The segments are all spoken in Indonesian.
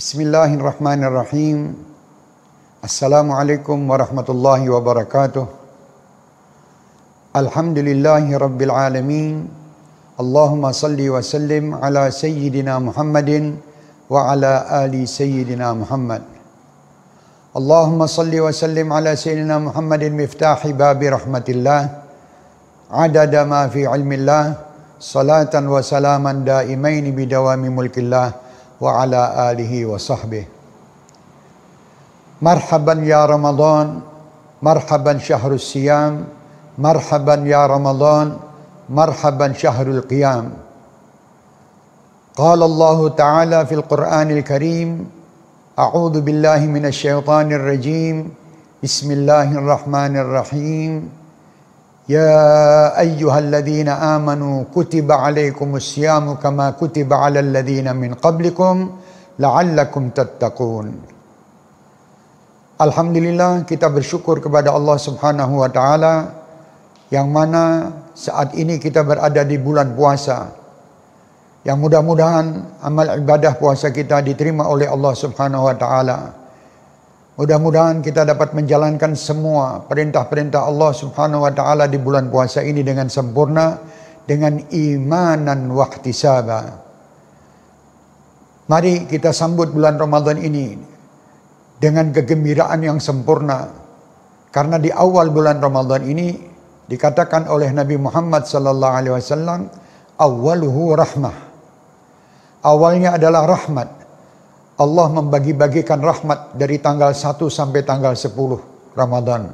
بسم الله الرحمن الرحيم السلام عليكم ورحمة الله وبركاته الحمد لله رب العالمين اللهم صل وسلم على سيدنا محمد وعلى آل سيدنا محمد اللهم صل وسلم على سيدنا محمد مفتاح باب رحمة الله عدد ما في علم الله صلاة وسلاما دائمين بدوام ملك الله وعلى آله وصحبه مرحبا يا رمضان مرحبا شهر الصيام مرحبا يا رمضان مرحبا شهر القيام قال الله تعالى في القرآن الكريم أعوذ بالله من الشيطان الرجيم بسم الله الرحمن الرحيم يا أيها الذين آمنوا كتب عليكم الصيام كما كتب على الذين من قبلكم لعلكم تتقون Alhamdulillah kita bersyukur kepada Allah Subhanahu wa taala yang mana saat ini kita berada di bulan puasa. Yang mudah-mudahan amal ibadah puasa kita diterima oleh Allah Subhanahu wa taala. Mudah-mudahan kita dapat menjalankan semua perintah-perintah Allah Subhanahu wa taala di bulan puasa ini dengan sempurna dengan imanan sabar Mari kita sambut bulan Ramadan ini dengan kegembiraan yang sempurna. Karena di awal bulan Ramadan ini dikatakan oleh Nabi Muhammad sallallahu alaihi wasallam awwaluhu rahmah. Awalnya adalah rahmat. Allah membagi-bagikan rahmat dari tanggal 1 sampai tanggal 10 Ramadan.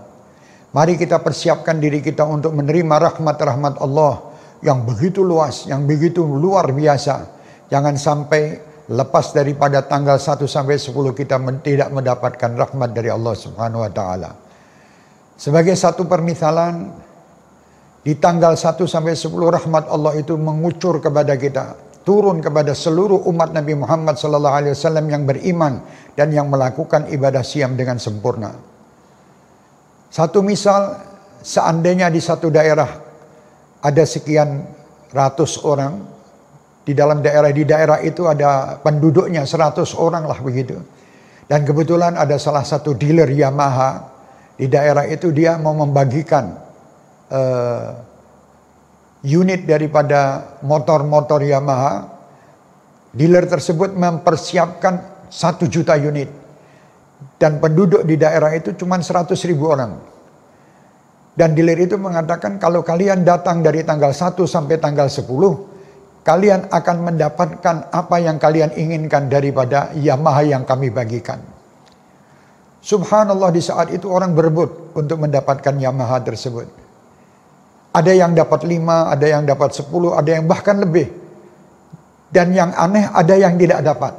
Mari kita persiapkan diri kita untuk menerima rahmat-rahmat Allah yang begitu luas, yang begitu luar biasa. Jangan sampai lepas daripada tanggal 1 sampai 10 kita tidak mendapatkan rahmat dari Allah Subhanahu wa taala. Sebagai satu permisalan, di tanggal 1 sampai 10 rahmat Allah itu mengucur kepada kita turun kepada seluruh umat Nabi Muhammad sallallahu alaihi wasallam yang beriman dan yang melakukan ibadah siam dengan sempurna. Satu misal seandainya di satu daerah ada sekian ratus orang di dalam daerah di daerah itu ada penduduknya seratus orang lah begitu. Dan kebetulan ada salah satu dealer Yamaha di daerah itu dia mau membagikan uh, unit daripada motor-motor Yamaha, dealer tersebut mempersiapkan satu juta unit. Dan penduduk di daerah itu cuma 100 ribu orang. Dan dealer itu mengatakan kalau kalian datang dari tanggal 1 sampai tanggal 10, kalian akan mendapatkan apa yang kalian inginkan daripada Yamaha yang kami bagikan. Subhanallah di saat itu orang berebut untuk mendapatkan Yamaha tersebut. Ada yang dapat lima, ada yang dapat sepuluh, ada yang bahkan lebih. Dan yang aneh ada yang tidak dapat.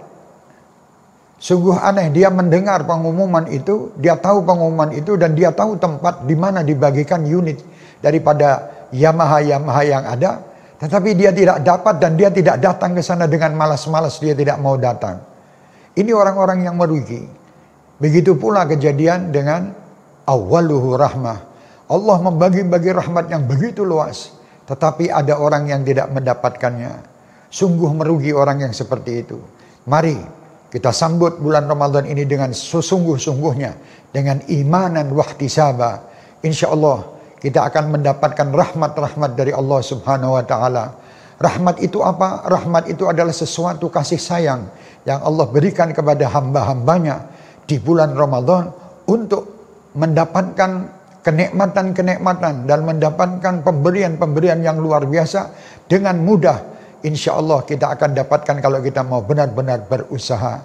Sungguh aneh, dia mendengar pengumuman itu, dia tahu pengumuman itu dan dia tahu tempat di mana dibagikan unit daripada Yamaha-Yamaha yang ada. Tetapi dia tidak dapat dan dia tidak datang ke sana dengan malas-malas, dia tidak mau datang. Ini orang-orang yang merugi. Begitu pula kejadian dengan awaluhu rahmah. Allah membagi-bagi rahmat yang begitu luas. Tetapi ada orang yang tidak mendapatkannya. Sungguh merugi orang yang seperti itu. Mari kita sambut bulan Ramadan ini dengan sesungguh-sungguhnya. Dengan imanan wahtisaba. Insya Allah kita akan mendapatkan rahmat-rahmat dari Allah subhanahu wa ta'ala. Rahmat itu apa? Rahmat itu adalah sesuatu kasih sayang yang Allah berikan kepada hamba-hambanya di bulan Ramadan untuk mendapatkan kenikmatan-kenikmatan dan mendapatkan pemberian-pemberian yang luar biasa dengan mudah insya Allah kita akan dapatkan kalau kita mau benar-benar berusaha.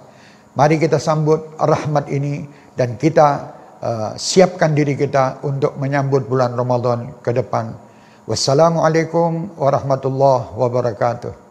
Mari kita sambut rahmat ini dan kita uh, siapkan diri kita untuk menyambut bulan Ramadan ke depan. Wassalamualaikum warahmatullahi wabarakatuh.